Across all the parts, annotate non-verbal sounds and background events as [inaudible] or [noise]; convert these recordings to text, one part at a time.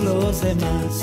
los demás.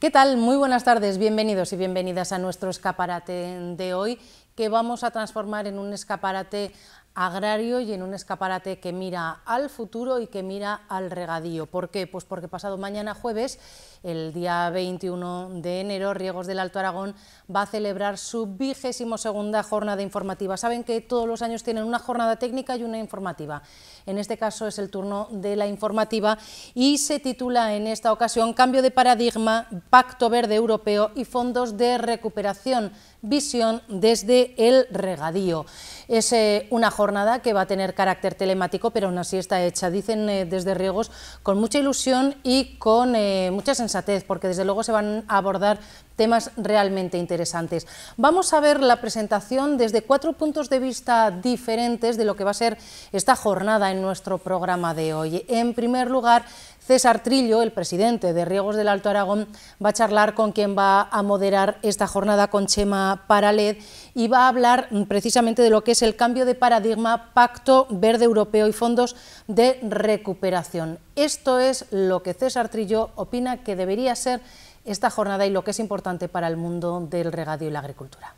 ¿Qué tal? Muy buenas tardes, bienvenidos y bienvenidas a nuestro escaparate de hoy, que vamos a transformar en un escaparate agrario y en un escaparate que mira al futuro y que mira al regadío. ¿Por qué? Pues porque pasado mañana jueves el día 21 de enero, Riegos del Alto Aragón va a celebrar su vigésimo segunda jornada informativa. Saben que todos los años tienen una jornada técnica y una informativa. En este caso es el turno de la informativa y se titula en esta ocasión Cambio de paradigma, Pacto Verde Europeo y Fondos de Recuperación, visión desde el regadío. Es eh, una jornada que va a tener carácter telemático, pero aún así está hecha, dicen eh, desde Riegos, con mucha ilusión y con eh, mucha muchas porque desde luego se van a abordar temas realmente interesantes. Vamos a ver la presentación desde cuatro puntos de vista diferentes de lo que va a ser esta jornada en nuestro programa de hoy. En primer lugar, César Trillo, el presidente de Riegos del Alto Aragón, va a charlar con quien va a moderar esta jornada con Chema Paraled y va a hablar precisamente de lo que es el cambio de paradigma, Pacto Verde Europeo y fondos de recuperación. Esto es lo que César Trillo opina que debería ser esta jornada y lo que es importante para el mundo del regadío y la agricultura.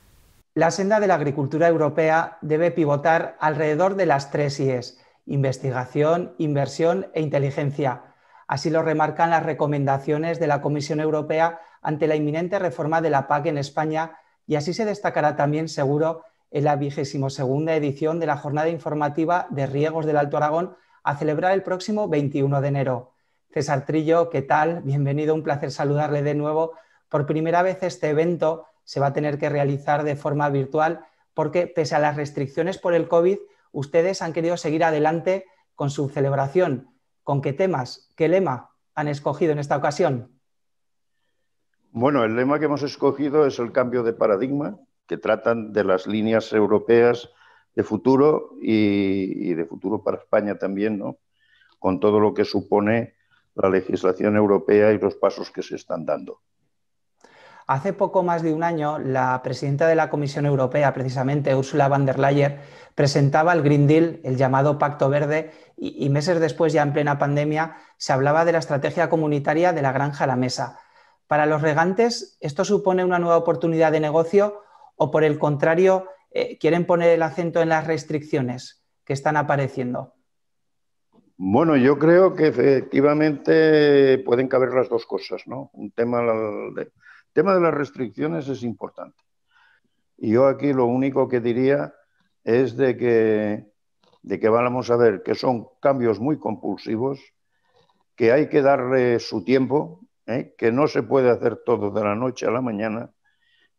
La senda de la agricultura europea debe pivotar alrededor de las tres IES, investigación, inversión e inteligencia Así lo remarcan las recomendaciones de la Comisión Europea ante la inminente reforma de la PAC en España y así se destacará también, seguro, en la vigésimo segunda edición de la Jornada Informativa de Riegos del Alto Aragón a celebrar el próximo 21 de enero. César Trillo, ¿qué tal? Bienvenido, un placer saludarle de nuevo. Por primera vez este evento se va a tener que realizar de forma virtual porque pese a las restricciones por el COVID, ustedes han querido seguir adelante con su celebración ¿con qué temas, qué lema han escogido en esta ocasión? Bueno, el lema que hemos escogido es el cambio de paradigma, que tratan de las líneas europeas de futuro y, de futuro para España también, ¿no? Con todo lo que supone la legislación europea y los pasos que se están dando. Hace poco más de un año, la presidenta de la Comisión Europea, precisamente Ursula von der Leyen, presentaba el Green Deal, el llamado Pacto Verde, y, meses después, ya en plena pandemia, se hablaba de la estrategia comunitaria de la granja a la mesa. Para los regantes, ¿esto supone una nueva oportunidad de negocio o, por el contrario, eh, quieren poner el acento en las restricciones que están apareciendo? Bueno, yo creo que efectivamente pueden caber las dos cosas, ¿no? Un tema de, el tema de las restricciones es importante. Y yo aquí lo único que diría es de que, de que vamos a ver que son cambios muy compulsivos, que hay que darle su tiempo, ¿eh? que no se puede hacer todo de la noche a la mañana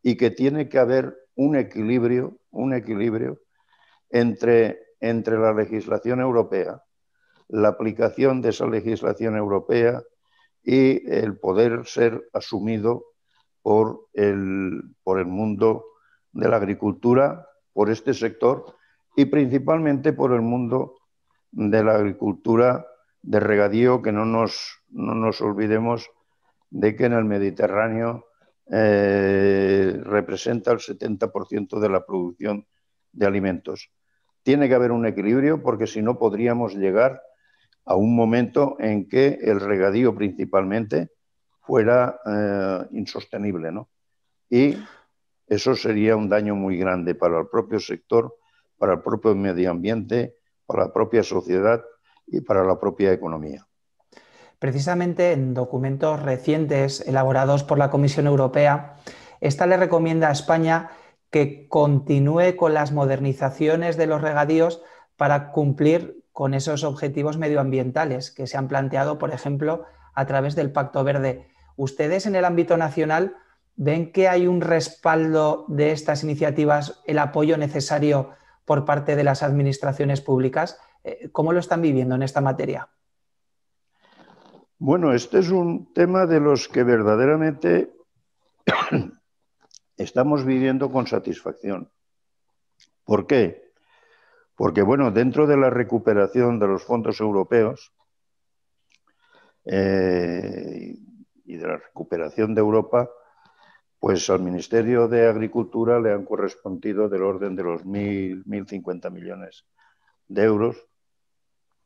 y que tiene que haber un equilibrio, un equilibrio entre, entre la legislación europea, la aplicación de esa legislación europea y el poder ser asumido por el, mundo de la agricultura, por este sector y principalmente por el mundo de la agricultura de regadío, que no nos, olvidemos de que en el Mediterráneo eh, representa el 70% de la producción de alimentos. Tiene que haber un equilibrio porque si no podríamos llegar a un momento en que el regadío principalmente, fuera eh, insostenible. Y eso sería un daño muy grande para el propio sector, para el propio medio ambiente, para la propia sociedad y para la propia economía. Precisamente en documentos recientes elaborados por la Comisión Europea, esta le recomienda a España que continúe con las modernizaciones de los regadíos para cumplir con esos objetivos medioambientales que se han planteado, por ejemplo, a través del Pacto Verde. ¿Ustedes en el ámbito nacional ven que hay un respaldo de estas iniciativas, el apoyo necesario por parte de las administraciones públicas? Eh, ¿Cómo lo están viviendo en esta materia? Bueno, este es un tema de los que verdaderamente [coughs] estamos viviendo con satisfacción. ¿Por qué? Porque, bueno, dentro de la recuperación de los fondos europeos, eh, y de la recuperación de Europa, pues al Ministerio de Agricultura le han correspondido del orden de los 1.000, 1.050 millones de euros,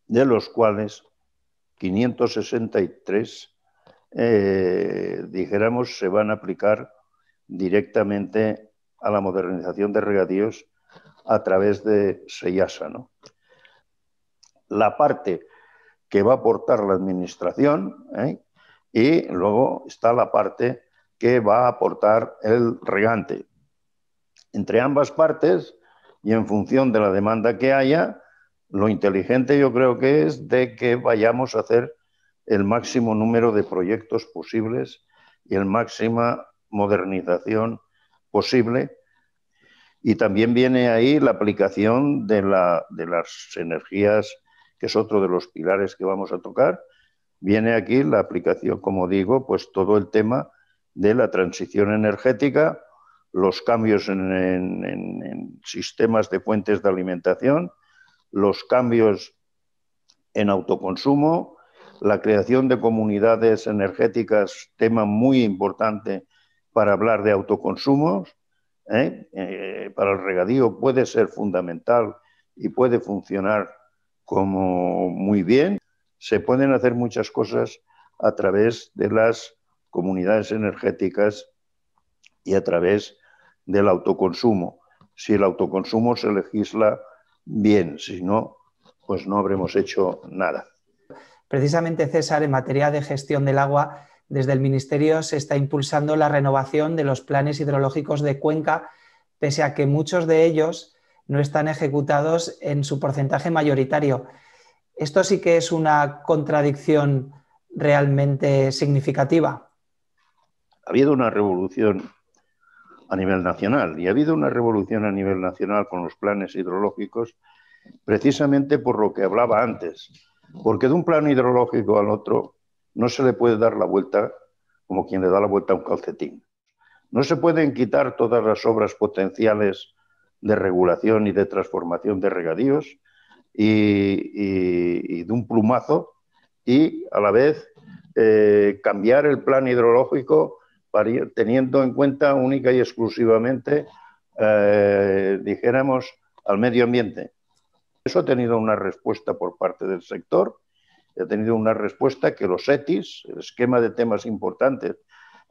de los cuales 563, eh, dijéramos, se van a aplicar directamente a la modernización de regadíos a través de SEIASA, ¿no? La parte que va a aportar la Administración, ¿eh? y luego está la parte que va a aportar el regante. Entre ambas partes, y en función de la demanda que haya, lo inteligente yo creo que es de que vayamos a hacer el máximo número de proyectos posibles y la máxima modernización posible. Y también viene ahí la aplicación de las energías, que es otro de los pilares que vamos a tocar, viene aquí la aplicación, como digo, pues todo el tema de la transición energética, los cambios en, sistemas de fuentes de alimentación, los cambios en autoconsumo, la creación de comunidades energéticas, tema muy importante para hablar de autoconsumos, ¿eh? Eh, para el regadío puede ser fundamental y puede funcionar como muy bien se pueden hacer muchas cosas a través de las comunidades energéticas y a través del autoconsumo. Si el autoconsumo se legisla bien, si no, pues no habremos hecho nada. Precisamente, César, en materia de gestión del agua, desde el Ministerio se está impulsando la renovación de los planes hidrológicos de Cuenca, pese a que muchos de ellos no están ejecutados en su porcentaje mayoritario. Esto sí que es una contradicción realmente significativa. Ha habido una revolución a nivel nacional y ha habido una revolución a nivel nacional con los planes hidrológicos precisamente por lo que hablaba antes, porque de un plano hidrológico al otro no se le puede dar la vuelta como quien le da la vuelta a un calcetín. No se pueden quitar todas las obras potenciales de regulación y de transformación de regadíos y, de un plumazo y a la vez eh, cambiar el plan hidrológico teniendo en cuenta única y exclusivamente, eh, dijéramos, al medio ambiente. Eso ha tenido una respuesta por parte del sector, ha tenido una respuesta que los ETIs, el esquema de temas importantes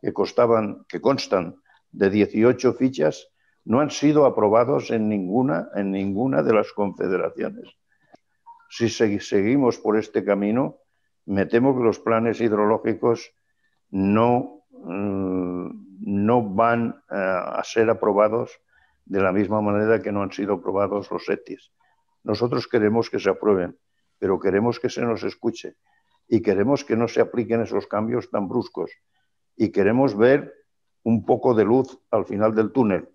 que, costaban, que constan de 18 fichas, no han sido aprobados en ninguna, en ninguna de las confederaciones si seguimos por este camino, me temo que los planes hidrológicos no, mm, no van eh, a ser aprobados de la misma manera que no han sido aprobados los ETIs. Nosotros queremos que se aprueben, pero queremos que se nos escuche y queremos que no se apliquen esos cambios tan bruscos y queremos ver un poco de luz al final del túnel.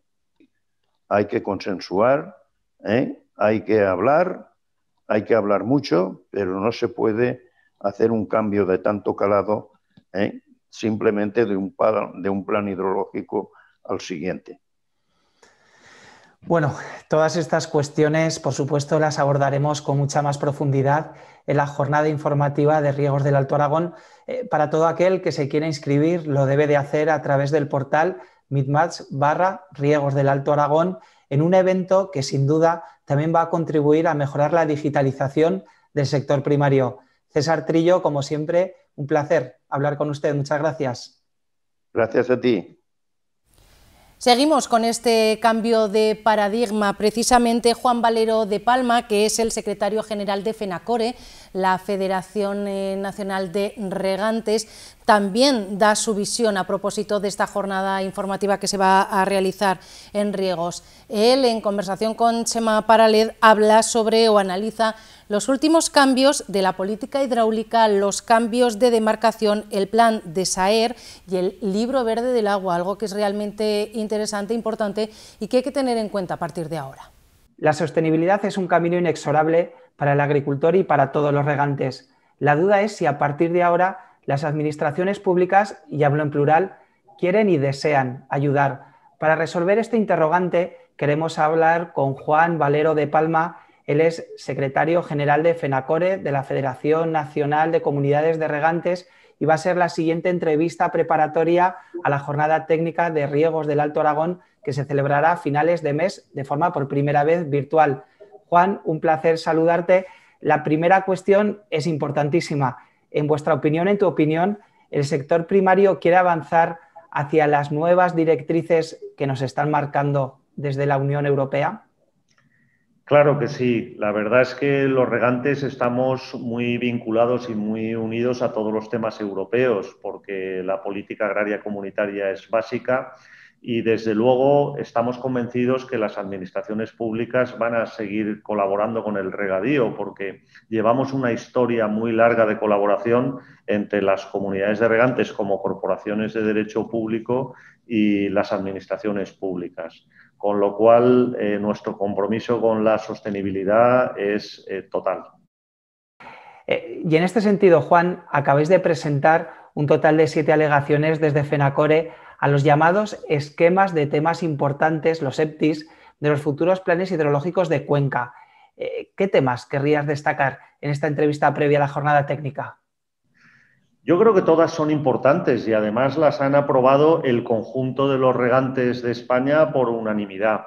Hay que consensuar, ¿eh? hay que hablar hay que hablar mucho, pero no se puede hacer un cambio de tanto calado ¿eh? simplemente de un, plan, hidrológico al siguiente. Bueno, todas estas cuestiones, por supuesto, las abordaremos con mucha más profundidad en la jornada informativa de Riegos del Alto Aragón. Eh, para todo aquel que se quiera inscribir, lo debe de hacer a través del portal midmatch barra Riegos del Alto Aragón en un evento que sin duda también va a contribuir a mejorar la digitalización del sector primario. César Trillo, como siempre, un placer hablar con usted. Muchas gracias. Gracias a ti. Seguimos con este cambio de paradigma. Precisamente Juan Valero de Palma, que es el secretario general de FENACORE, la Federación eh, Nacional de Regantes, también da su visión a propósito de esta jornada informativa que se va a realizar en Riegos. Él, en conversación con Chema Paraled, habla sobre o analiza los últimos cambios de la política hidráulica, los cambios de demarcación, el plan de SAER y el libro verde del agua, algo que es realmente interesante, importante y que hay que tener en cuenta a partir de ahora. La sostenibilidad es un camino inexorable para el agricultor y para todos los regantes. La duda es si a partir de ahora las administraciones públicas, y hablo en plural, quieren y desean ayudar. Para resolver este interrogante queremos hablar con Juan Valero de Palma. Él es secretario general de FENACORE, de la Federación Nacional de Comunidades de Regantes, y va a ser la siguiente entrevista preparatoria a la jornada técnica de riegos del Alto Aragón que se celebrará a finales de mes de forma por primera vez virtual. Juan, un placer saludarte. La primera cuestión es importantísima. En vuestra opinión, en tu opinión, ¿el sector primario quiere avanzar hacia las nuevas directrices que nos están marcando desde la Unión Europea? Claro que sí. La verdad es que los regantes estamos muy vinculados y muy unidos a todos los temas europeos, porque la política agraria comunitaria es básica y desde luego estamos convencidos que las administraciones públicas van a seguir colaborando con el regadío porque llevamos una historia muy larga de colaboración entre las comunidades de regantes como corporaciones de derecho público y las administraciones públicas. Con lo cual, eh, nuestro compromiso con la sostenibilidad es eh, total. Eh, y en este sentido, Juan, acabáis de presentar un total de siete alegaciones desde FENACORE a los llamados esquemas de temas importantes, los EPTIs, de los futuros planes hidrológicos de Cuenca. Eh, ¿Qué temas querrías destacar en esta entrevista previa a la jornada técnica? Yo creo que todas son importantes y además las han aprobado el conjunto de los regantes de España por unanimidad.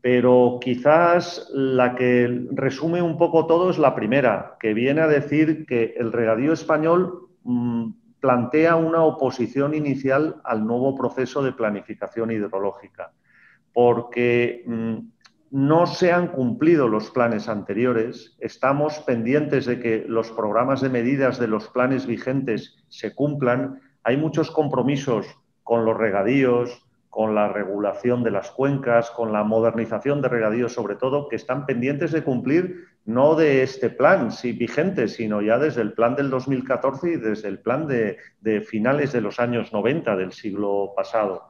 Pero quizás la que resume un poco todo es la primera, que viene a decir que el regadío español mm, plantea una oposición inicial al nuevo proceso de planificación hidrológica, porque mm, no se han cumplido los planes anteriores, estamos pendientes de que los programas de medidas de los planes vigentes se cumplan, hay muchos compromisos con los regadíos, con la regulación de las cuencas, con la modernización de regadíos sobre todo, que están pendientes de cumplir no de este plan si vigente, sino ya desde el plan del 2014 y desde el plan de, finales de los años 90 del siglo pasado.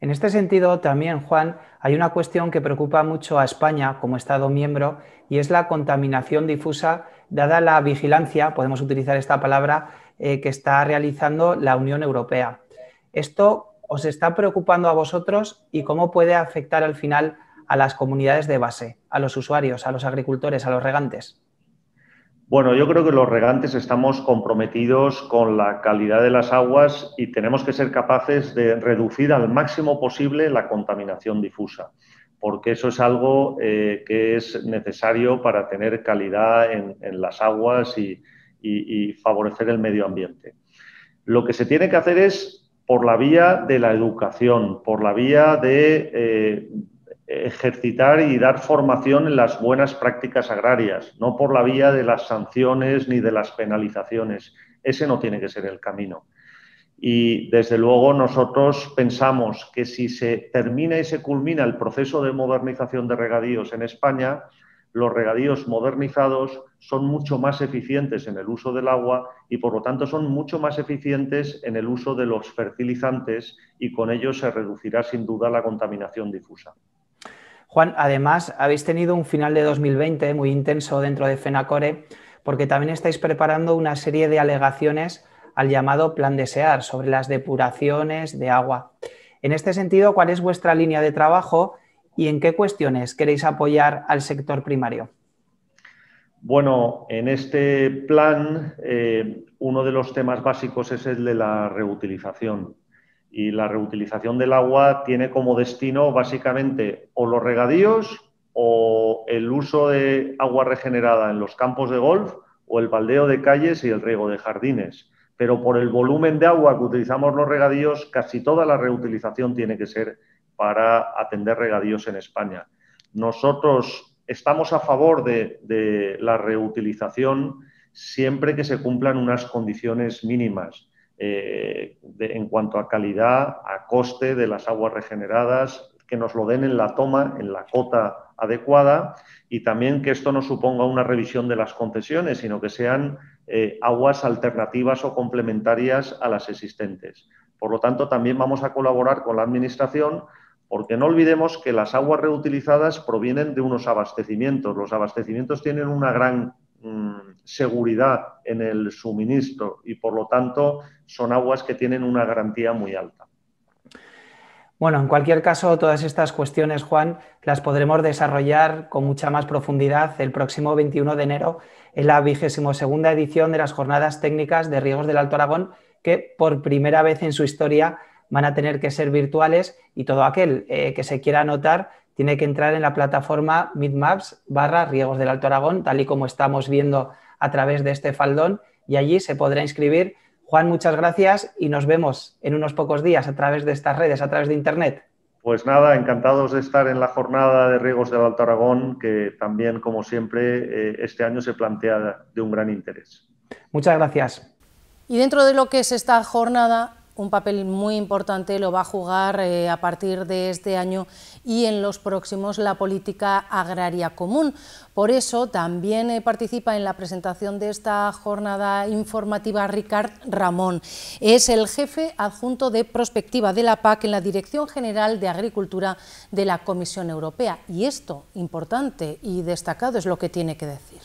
En este sentido, también, Juan, hay una cuestión que preocupa mucho a España como Estado miembro y es la contaminación difusa, dada la vigilancia, podemos utilizar esta palabra, eh, que está realizando la Unión Europea. ¿Esto os está preocupando a vosotros y cómo puede afectar al final a las comunidades de base, a los usuarios, a los agricultores, a los regantes? Bueno, yo creo que los regantes estamos comprometidos con la calidad de las aguas y tenemos que ser capaces de reducir al máximo posible la contaminación difusa, porque eso es algo eh, que es necesario para tener calidad en, las aguas y, favorecer el medio ambiente. Lo que se tiene que hacer es por la vía de la educación, por la vía de eh, ejercitar y dar formación en las buenas prácticas agrarias, no por la vía de las sanciones ni de las penalizaciones. Ese no tiene que ser el camino. Y desde luego nosotros pensamos que si se termina y se culmina el proceso de modernización de regadíos en España, los regadíos modernizados son mucho más eficientes en el uso del agua y por lo tanto son mucho más eficientes en el uso de los fertilizantes y con ello se reducirá sin duda la contaminación difusa. Juan, además habéis tenido un final de 2020 muy intenso dentro de FENACORE porque también estáis preparando una serie de alegaciones al llamado Plan Desear sobre las depuraciones de agua. En este sentido, ¿cuál es vuestra línea de trabajo y en qué cuestiones queréis apoyar al sector primario? Bueno, en este plan eh, uno de los temas básicos es el de la reutilización. Y la reutilización del agua tiene como destino básicamente o los regadíos o el uso de agua regenerada en los campos de golf o el baldeo de calles y el riego de jardines. Pero por el volumen de agua que utilizamos los regadíos, casi toda la reutilización tiene que ser para atender regadíos en España. Nosotros estamos a favor de, de la reutilización siempre que se cumplan unas condiciones mínimas. Eh, en cuanto a calidad, a coste de las aguas regeneradas, que nos lo den en la toma, en la cota adecuada y también que esto no suponga una revisión de las concesiones, sino que sean eh, aguas alternativas o complementarias a las existentes. Por lo tanto, también vamos a colaborar con la Administración porque no olvidemos que las aguas reutilizadas provienen de unos abastecimientos. Los abastecimientos tienen una gran Mm, seguridad en el suministro y por lo tanto son aguas que tienen una garantía muy alta. Bueno, en cualquier caso, todas estas cuestiones, Juan, las podremos desarrollar con mucha más profundidad el próximo 21 de enero en la vigésimo segunda edición de las Jornadas Técnicas de Riegos del Alto Aragón, que por primera vez en su historia van a tener que ser virtuales y todo aquel eh, que se quiera anotar tiene que entrar en la plataforma Midmaps barra Riegos del Alto Aragón, tal y como estamos viendo a través de este faldón, y allí se podrá inscribir. Juan, muchas gracias y nos vemos en unos pocos días a través de estas redes, a través de Internet. Pues nada, encantados de estar en la jornada de Riegos del Alto Aragón, que también, como siempre, eh, este año se plantea de un gran interés. Muchas gracias. Y dentro de lo que es esta jornada, un papel muy importante lo va a jugar eh, a partir de este año y en los próximos la política agraria común. Por eso también eh, participa en la presentación de esta jornada informativa Ricard Ramón. Es el jefe adjunto de prospectiva de la PAC en la Dirección General de Agricultura de la Comisión Europea. Y esto, importante y destacado, es lo que tiene que decir.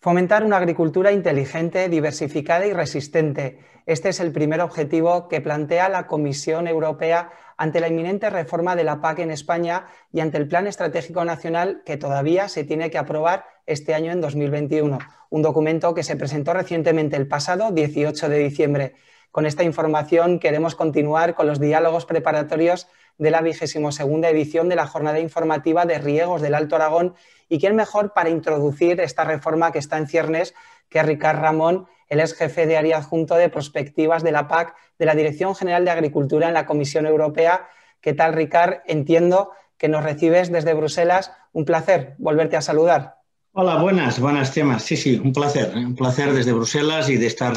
Fomentar una agricultura inteligente, diversificada y resistente este es el primer objetivo que plantea la Comisión Europea ante la inminente reforma de la PAC en España y ante el Plan Estratégico Nacional que todavía se tiene que aprobar este año en 2021, un documento que se presentó recientemente el pasado 18 de diciembre. Con esta información queremos continuar con los diálogos preparatorios de la vigésimo segunda edición de la jornada informativa de riegos del Alto Aragón y quién mejor para introducir esta reforma que está en ciernes que Ricard Ramón, el es jefe de área adjunto de prospectivas de la PAC de la Dirección General de Agricultura en la Comisión Europea. ¿Qué tal, Ricard? Entiendo que nos recibes desde Bruselas. Un placer volverte a saludar. Hola, buenas, buenas temas. Sí, sí, un placer, un placer desde Bruselas y de estar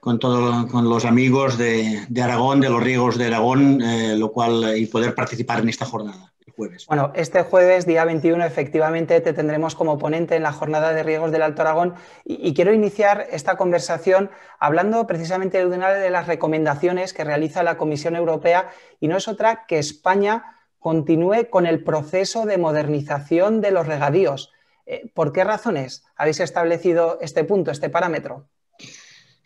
con todos con los amigos de, Aragón, de los riegos de Aragón, eh, lo cual eh, y poder participar en esta jornada. Bueno, este jueves, día 21, efectivamente te tendremos como ponente en la jornada de riegos del Alto Aragón y, y quiero iniciar esta conversación hablando precisamente de una de las recomendaciones que realiza la Comisión Europea y no es otra que España continúe con el proceso de modernización de los regadíos. Eh, ¿Por qué razones habéis establecido este punto, este parámetro?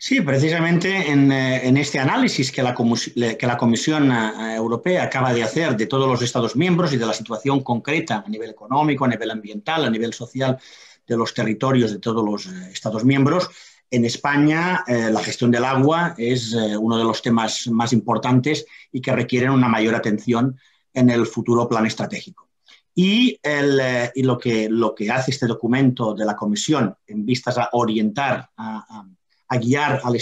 Sí, precisamente en, eh, en, este análisis que la, que la Comisión eh, Europea acaba de hacer de todos los Estados miembros y de la situación concreta a nivel económico, a nivel ambiental, a nivel social de los territorios de todos los eh, Estados miembros, en España la gestión del agua es uno de los temas más importantes y que requieren una mayor atención en el futuro plan estratégico. Y, el, y lo, que, lo que hace este documento de la Comisión en vistas a orientar a a guiar al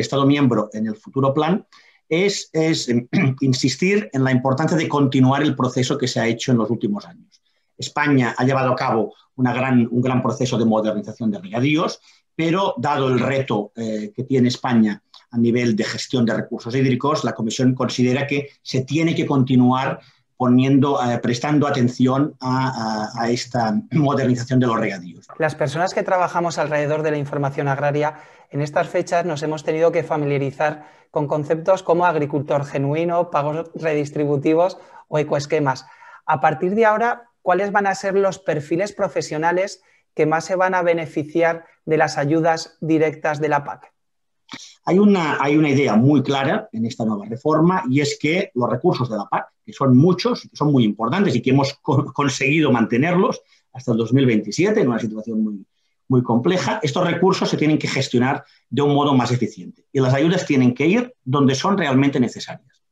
Estado, miembro en el futuro plan es, em, [clears throat] insistir en la importancia de continuar el proceso que se ha hecho en los últimos años. España ha llevado a cabo un gran proceso de modernización de regadíos, pero dado el reto eh, que tiene España a nivel de gestión de recursos hídricos, la Comisión considera que se tiene que continuar poniendo, eh, prestando atención a, esta [clears throat] modernización de los regadíos. Las personas que trabajamos alrededor de la información agraria, en estas fechas nos hemos tenido que familiarizar con conceptos como agricultor genuino, pagos redistributivos o ecoesquemas. A partir de ahora, ¿cuáles van a ser los perfiles profesionales que más se van a beneficiar de las ayudas directas de la PAC? Hay una, idea muy clara en esta nueva reforma y es que los recursos de la PAC, que son muchos, que son muy importantes y que hemos conseguido mantenerlos, hasta el 2027 en una situación muy, muy compleja, estos recursos se tienen que gestionar de un modo más eficiente y las ayudas tienen que ir donde son realmente necesarias.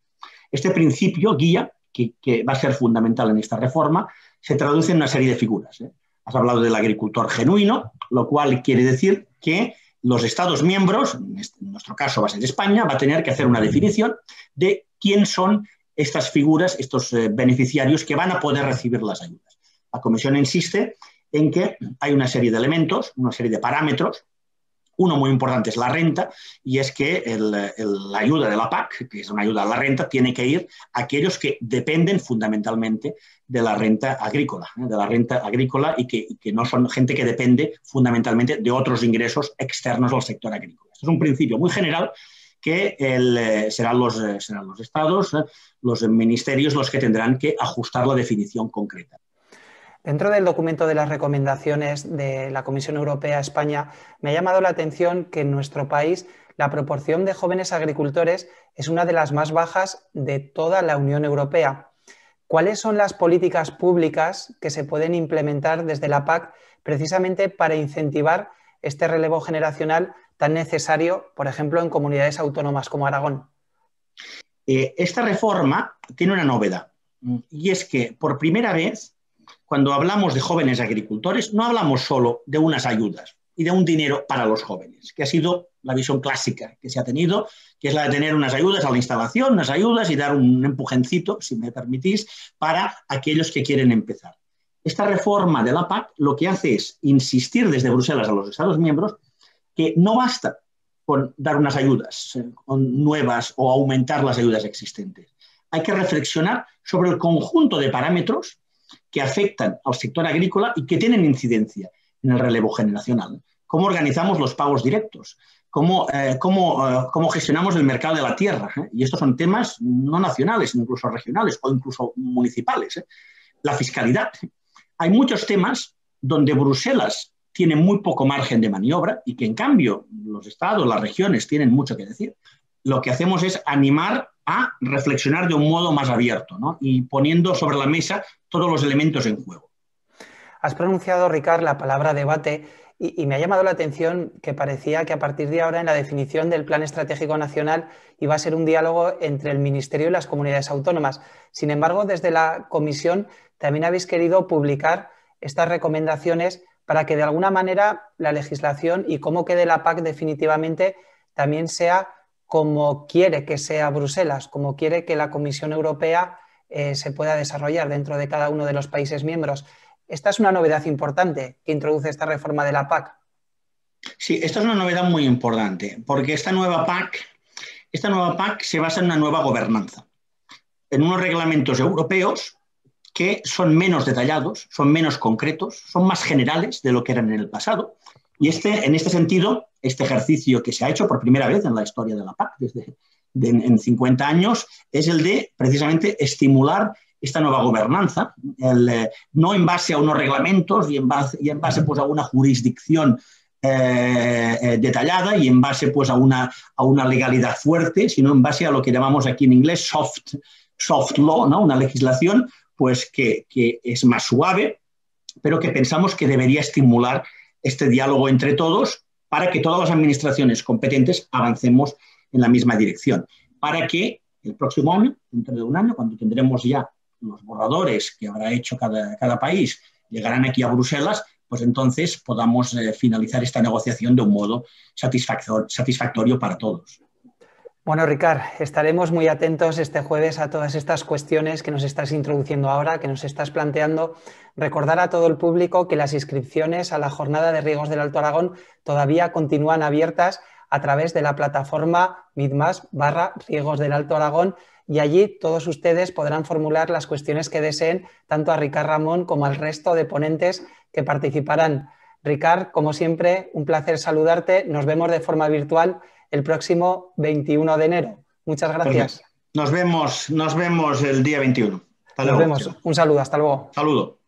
Este principio guía, que, va a ser fundamental en esta reforma, se traduce en una serie de figuras. ¿eh? Has hablado del agricultor genuino, lo cual quiere decir que los Estados miembros, este, en nuestro caso va a ser España, va a tener que hacer una definición de quién son estas figuras, estos eh, beneficiarios que van a poder recibir las ayudas. La comisión insiste en que hay una serie de elementos, una serie de parámetros. Uno muy importante es la renta, y es que la ayuda de la PAC, que es una ayuda a la renta, tiene que ir a aquellos que dependen fundamentalmente de la renta agrícola, ¿eh? de la renta agrícola y que, no son gente que depende fundamentalmente de otros ingresos externos al sector agrícola. Este es un principio muy general que eh, eh, serán los estados, los ministerios los que tendrán que ajustar la definición concreta. Dentro del documento de las recomendaciones de la Comisión Europea a España, me ha llamado la atención que en nuestro país la proporción de jóvenes agricultores es una de las más bajas de toda la Unión Europea. ¿Cuáles son las políticas públicas que se pueden implementar desde la PAC precisamente para incentivar este relevo generacional tan necesario, por ejemplo, en comunidades autónomas como Aragón? Eh, esta reforma tiene una novedad y es que por primera vez cuando hablamos de jóvenes agricultores, no hablamos solo de unas ayudas y de un dinero para los jóvenes, que ha sido la visión clásica que se ha tenido, que es la de tener unas ayudas a la instalación, unas ayudas y dar un empujencito, si me permitís, para aquellos que quieren empezar. Esta reforma de la PAC lo que hace es insistir desde Bruselas a los Estados miembros que no basta con dar unas ayudas eh, nuevas o aumentar las ayudas existentes. Hay que reflexionar sobre el conjunto de parámetros que afectan al sector agrícola y que tienen incidencia en el relevo generacional. ¿Cómo organizamos los pagos directos? ¿Cómo, eh, eh, gestionamos el mercado de la tierra? Eh? Y estos son temas no nacionales, incluso regionales o incluso municipales. La fiscalidad. Hay muchos temas donde Bruselas tiene muy poco margen de maniobra y que en cambio los estados, las regiones tienen mucho que decir. Lo que hacemos es animar a reflexionar de un modo más abierto y poniendo sobre la mesa todos los elementos en juego. Has pronunciado, Ricard, la palabra debate y, y, me ha llamado la atención que parecía que a partir de ahora en la definición del Plan Estratégico Nacional iba a ser un diálogo entre el Ministerio y las comunidades autónomas. Sin embargo, desde la Comisión también habéis querido publicar estas recomendaciones para que de alguna manera la legislación y cómo quede la PAC definitivamente también sea como quiere que sea Bruselas, como quiere que la Comisión Europea eh, se pueda desarrollar dentro de cada uno de los países miembros. Esta es una novedad importante que introduce esta reforma de la PAC. Sí, esta es una novedad muy importante, porque esta nueva PAC, esta nueva PAC se basa en una nueva gobernanza, en unos reglamentos europeos que son menos detallados, son menos concretos, son más generales de lo que eran en el pasado y este, en este sentido, este ejercicio que se ha hecho por primera vez en la historia de la PAC, desde en 50 años, es el de precisamente estimular esta nueva gobernanza, eh, no en base a unos reglamentos y en base, y en base pues, a una jurisdicción eh, eh, detallada y en base pues, a, una, a una legalidad fuerte, sino en base a lo que llamamos aquí en inglés soft, soft law, ¿no? una legislación pues, que, que es más suave, pero que pensamos que debería estimular este diálogo entre todos para que todas las administraciones competentes avancemos en la misma dirección, para que el próximo año, dentro de un año, cuando tendremos ya los borradores que habrá hecho cada, país, llegarán aquí a Bruselas, pues entonces podamos eh, finalizar esta negociación de un modo satisfactor, satisfactorio para todos. Bueno, Ricard, estaremos muy atentos este jueves a todas estas cuestiones que nos estás introduciendo ahora, que nos estás planteando. Recordar a todo el público que las inscripciones a la jornada de riegos del Alto Aragón todavía continúan abiertas a través de la plataforma midmas barra riegos del Alto Aragón y allí todos ustedes podrán formular las cuestiones que deseen tanto a Ricard Ramón como al resto de ponentes que participarán. Ricard, como siempre, un placer saludarte. Nos vemos de forma virtual el próximo 21 de enero. Muchas pues gracias. Nos vemos, nos vemos el día 21. Hasta luego. vemos. Un saludo, hasta luego. Saludo.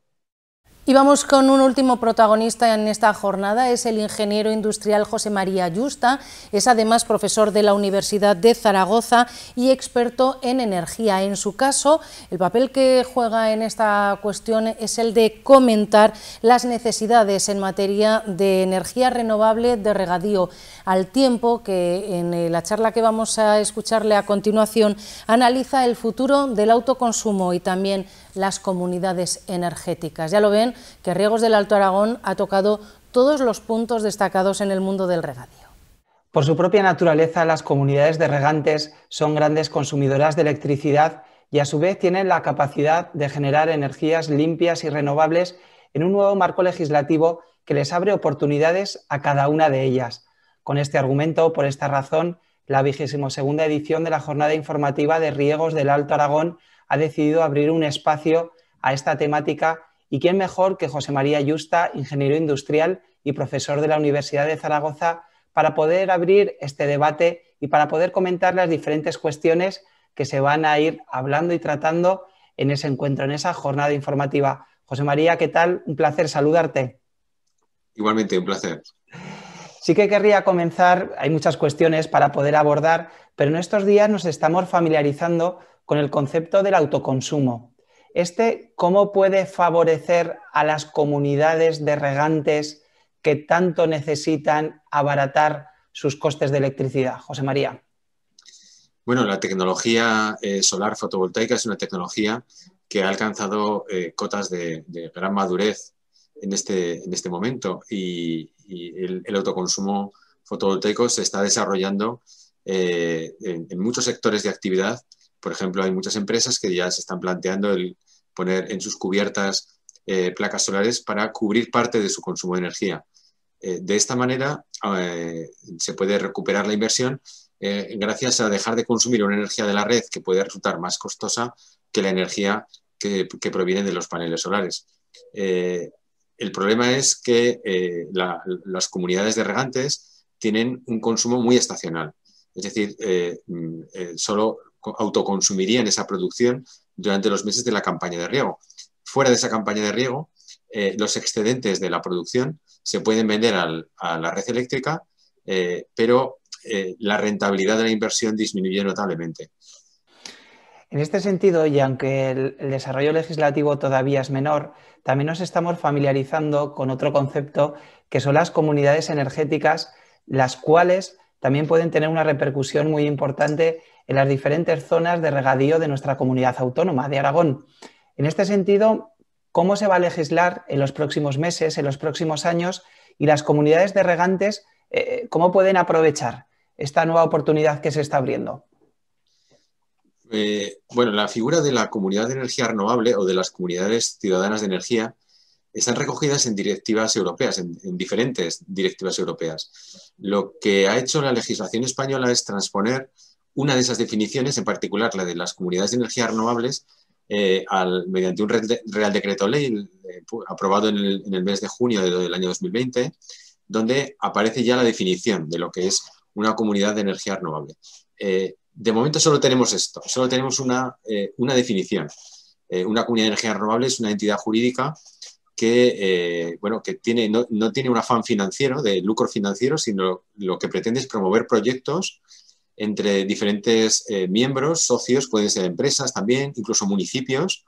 Y vamos con un último protagonista en esta jornada, es el ingeniero industrial José María Yusta, es además profesor de la Universidad de Zaragoza y experto en energía. En su caso, el papel que juega en esta cuestión es el de comentar las necesidades en materia de energía renovable de regadío, al tiempo que en eh, la charla que vamos a escucharle a continuación analiza el futuro del autoconsumo y también las comunidades energéticas. Ya lo ven que Riegos del Alto Aragón ha tocado todos los puntos destacados en el mundo del regadío. Por su propia naturaleza, las comunidades de regantes son grandes consumidoras de electricidad y a su vez tienen la capacidad de generar energías limpias y renovables en un nuevo marco legislativo que les abre oportunidades a cada una de ellas. Con este argumento, por esta razón, la vigésimo segunda edición de la jornada informativa de riegos del Alto Aragón ha decidido abrir un espacio a esta temática y quién mejor que José María Yusta, ingeniero industrial y profesor de la Universidad de Zaragoza, para poder abrir este debate y para poder comentar las diferentes cuestiones que se van a ir hablando y tratando en ese encuentro, en esa jornada informativa. José María, ¿qué tal? Un placer saludarte. Igualmente, un placer. Sí que querría comenzar, hay muchas cuestiones para poder abordar, pero en estos días nos estamos familiarizando con el concepto del autoconsumo. Este, ¿cómo puede favorecer a las comunidades de regantes que tanto necesitan abaratar sus costes de electricidad? José María. Bueno, la tecnología eh, solar fotovoltaica es una tecnología que ha alcanzado eh, cotas de, gran madurez en este, en este momento y, el, autoconsumo fotovoltaico se está desarrollando eh, en, muchos sectores de actividad. Por ejemplo, hay muchas empresas que ya se están planteando el poner en sus cubiertas eh, placas solares para cubrir parte de su consumo de energía. Eh, de esta manera se puede recuperar la inversión gracias a dejar de consumir una energía de la red que puede resultar más costosa que la energía que, proviene de los paneles solares. El problema es que eh, las comunidades de regantes tienen un consumo muy estacional, es decir, eh, mm, eh, solo autoconsumirían esa producción durante los meses de la campaña de riego. Fuera de esa campaña de riego, los excedentes de la producción se pueden vender a la red eléctrica, pero la rentabilidad de la inversión disminuye notablemente. En este sentido, y aunque el, desarrollo legislativo todavía es menor, también nos estamos familiarizando con otro concepto que son las comunidades energéticas, las cuales también pueden tener una repercusión muy importante en las diferentes zonas de regadío de nuestra comunidad autónoma de Aragón. En este sentido, ¿cómo se va a legislar en los próximos meses, en los próximos años? Y las comunidades de regantes, eh, eh, ¿cómo pueden aprovechar esta nueva oportunidad que se está abriendo? Eh, bueno, la figura de la comunidad de energía renovable o de las comunidades ciudadanas de energía están recogidas en directivas europeas, en, diferentes directivas europeas. Lo que ha hecho la legislación española es transponer una de esas definiciones, en particular la de las comunidades de energía renovables, eh, mediante un Real Decreto Ley eh, aprobado en el, mes de junio del año 2020, donde aparece ya la definición de lo que es una comunidad de energía renovable de momento solo tenemos esto, solo tenemos una, eh, definición. Eh, una comunidad de energía renovable es una entidad jurídica que, eh, bueno, que tiene, no, no, tiene un afán financiero, de lucro financiero, sino lo que pretende es promover proyectos entre diferentes miembros, socios, pueden ser empresas también, incluso municipios,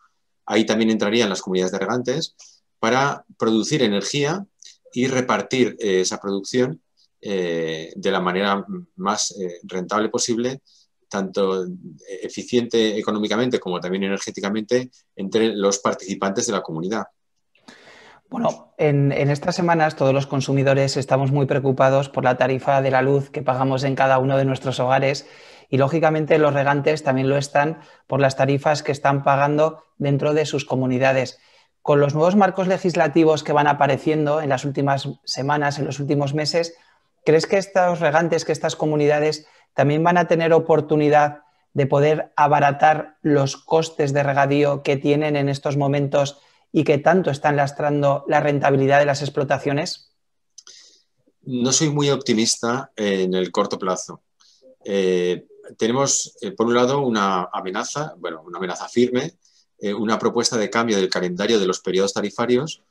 ahí también entrarían las comunidades de regantes, para producir energía y repartir esa producción de la manera más rentable posible tanto eficiente económicamente como también energéticamente entre los participantes de la comunidad. Bueno, en, estas semanas todos los consumidores estamos muy preocupados por la tarifa de la luz que pagamos en cada uno de nuestros hogares y lógicamente los regantes también lo están por las tarifas que están pagando dentro de sus comunidades. Con los nuevos marcos legislativos que van apareciendo en las últimas semanas, en los últimos meses, ¿crees que estos regantes, que estas comunidades también van a tener oportunidad de poder abaratar los costes de regadío que tienen en estos momentos y que tanto están lastrando la rentabilidad de las explotaciones? No soy muy optimista en el corto plazo. Eh, tenemos, eh, por un lado, una amenaza, bueno, una amenaza firme, eh, una propuesta de cambio del calendario de los periodos tarifarios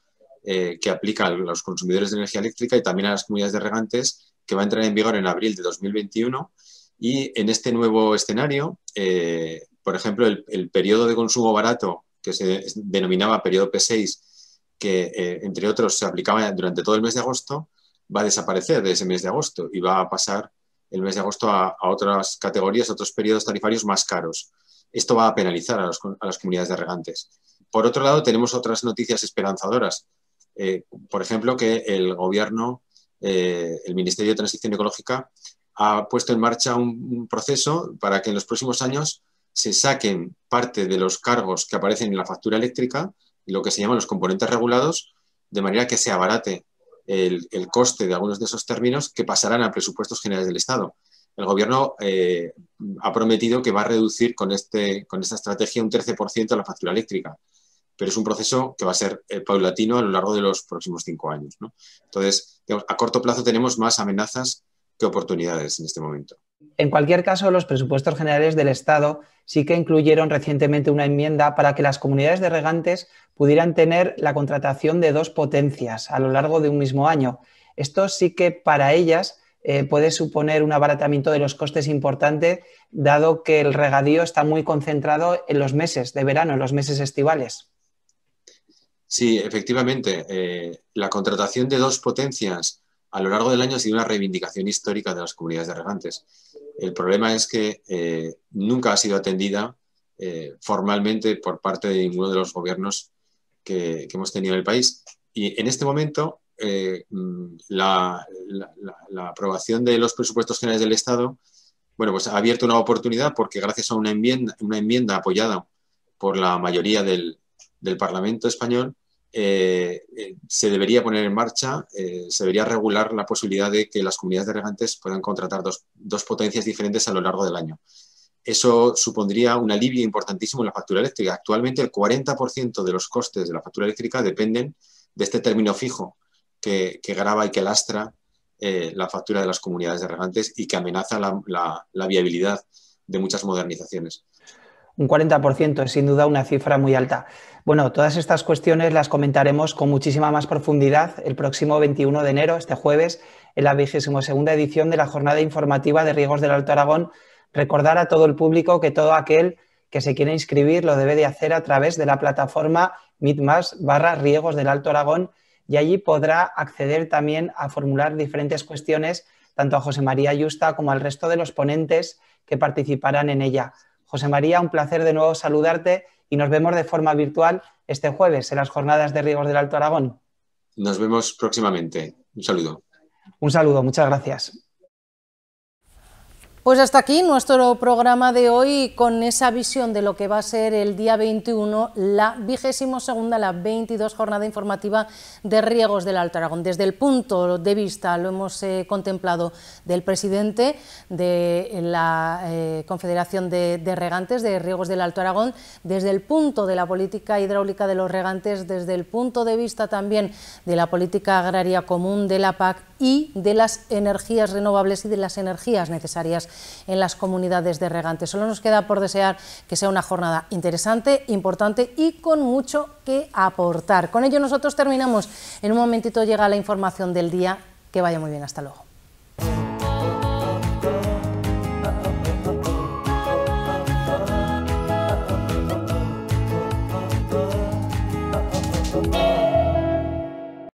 que aplica a los consumidores de energía eléctrica y también a las comunidades de regantes que va a entrar en vigor en abril de 2021. Y en este nuevo escenario, eh, por ejemplo, el, periodo de consumo barato, que se denominaba periodo P6, que eh, entre otros se aplicaba durante todo el mes de agosto, va a desaparecer de ese mes de agosto y va a pasar el mes de agosto a, otras categorías, otros periodos tarifarios más caros. Esto va a penalizar a, las comunidades de regantes. Por otro lado, tenemos otras noticias esperanzadoras. Eh, por ejemplo, que el gobierno eh, el Ministerio de Transición Ecológica ha puesto en marcha un, proceso para que en los próximos años se saquen parte de los cargos que aparecen en la factura eléctrica, lo que se llaman los componentes regulados, de manera que se abarate el, coste de algunos de esos términos que pasarán a presupuestos generales del Estado. El Gobierno eh, ha prometido que va a reducir con, este, con esta estrategia un 13% la factura eléctrica pero es un proceso que va a ser eh, paulatino a lo largo de los próximos cinco años. Entonces, a corto plazo tenemos más amenazas que oportunidades en este momento. En cualquier caso, los presupuestos generales del Estado sí que incluyeron recientemente una enmienda para que las comunidades de regantes pudieran tener la contratación de dos potencias a lo largo de un mismo año. Esto sí que para ellas eh, puede suponer un abaratamiento de los costes importante, dado que el regadío está muy concentrado en los meses de verano, en los meses estivales. Sí, efectivamente. Eh, la contratación de dos potencias a lo largo del año ha sido una reivindicación histórica de las comunidades de regantes. El problema es que eh, nunca ha sido atendida eh, formalmente por parte de ninguno de los gobiernos que, hemos tenido en el país. Y en este momento, mm, la, aprobación de los presupuestos generales del Estado bueno, pues ha abierto una oportunidad porque gracias a una enmienda, una enmienda apoyada por la mayoría del, del Parlamento español, eh, eh, se debería poner en marcha, eh, se debería regular la posibilidad de que las comunidades de regantes puedan contratar dos, potencias diferentes a lo largo del año. Eso supondría un alivio importantísimo en la factura eléctrica. Actualmente el 40% de los costes de la factura eléctrica dependen de este término fijo que, graba y que lastra la factura de las comunidades de regantes y que amenaza la, la viabilidad de muchas modernizaciones. Un 40% es sin duda una cifra muy alta. Bueno, todas estas cuestiones las comentaremos con muchísima más profundidad el próximo 21 de enero, este jueves, en la segunda edición de la Jornada Informativa de Riegos del Alto Aragón. Recordar a todo el público que todo aquel que se quiera inscribir lo debe de hacer a través de la plataforma MITMAS barra Riegos del Alto Aragón y allí podrá acceder también a formular diferentes cuestiones tanto a José María Ayusta como al resto de los ponentes que participarán en ella. José María, un placer de nuevo saludarte y nos vemos de forma virtual este jueves en las jornadas de Riegos del Alto Aragón. Nos vemos próximamente. Un saludo. Un saludo, muchas gracias. Pues hasta aquí nuestro programa de hoy con esa visión de lo que va a ser el día 21, la vigésimo segunda, la 22 jornada informativa de riegos del Alto Aragón. Desde el punto de vista, lo hemos eh, contemplado, del presidente de la eh, Confederación de, de, Regantes de Riegos del Alto Aragón, desde el punto de la política hidráulica de los regantes, desde el punto de vista también de la política agraria común de la PAC y de las energías renovables y de las energías necesarias en las comunidades de regantes. Solo nos queda por desear que sea una jornada interesante, importante y con mucho que aportar. Con ello nosotros terminamos. En un momentito llega la información del día. Que vaya muy bien. Hasta luego.